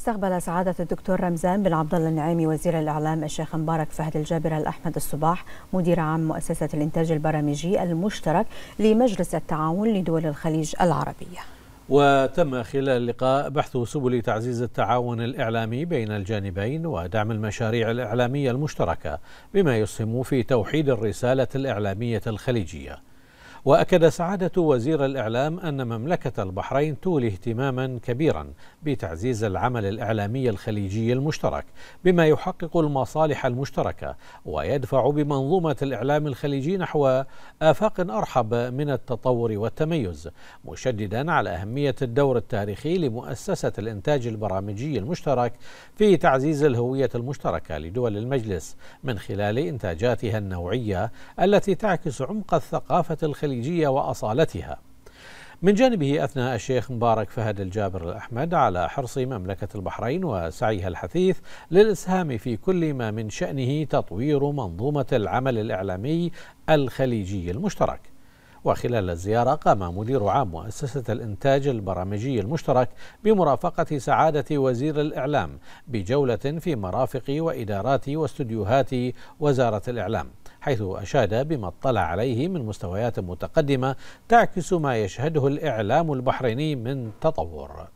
استقبل سعادة الدكتور رمزان بن عبد الله النعيمي وزير الإعلام الشيخ مبارك فهد الجابر الأحمد الصباح مدير عام مؤسسة الإنتاج البرامجي المشترك لمجلس التعاون لدول الخليج العربية. وتم خلال اللقاء بحث سبل تعزيز التعاون الإعلامي بين الجانبين ودعم المشاريع الإعلامية المشتركة بما يسهم في توحيد الرسالة الإعلامية الخليجية. وأكد سعادة وزير الإعلام أن مملكة البحرين تولي اهتماما كبيرا بتعزيز العمل الإعلامي الخليجي المشترك بما يحقق المصالح المشتركة ويدفع بمنظومة الإعلام الخليجي نحو آفاق أرحب من التطور والتميز مشددا على أهمية الدور التاريخي لمؤسسة الإنتاج البرامجي المشترك في تعزيز الهوية المشتركة لدول المجلس من خلال إنتاجاتها النوعية التي تعكس عمق الثقافة الخليجية الخليجية وأصالتها من جانبه أثنى الشيخ مبارك فهد الجابر الأحمد على حرص مملكة البحرين وسعيها الحثيث للإسهام في كل ما من شأنه تطوير منظومة العمل الإعلامي الخليجي المشترك وخلال الزيارة قام مدير عام مؤسسة الإنتاج البرامجي المشترك بمرافقة سعادة وزير الإعلام بجولة في مرافق وإدارات واستديوهات وزارة الإعلام حيث أشاد بما اطلع عليه من مستويات متقدمة تعكس ما يشهده الإعلام البحريني من تطور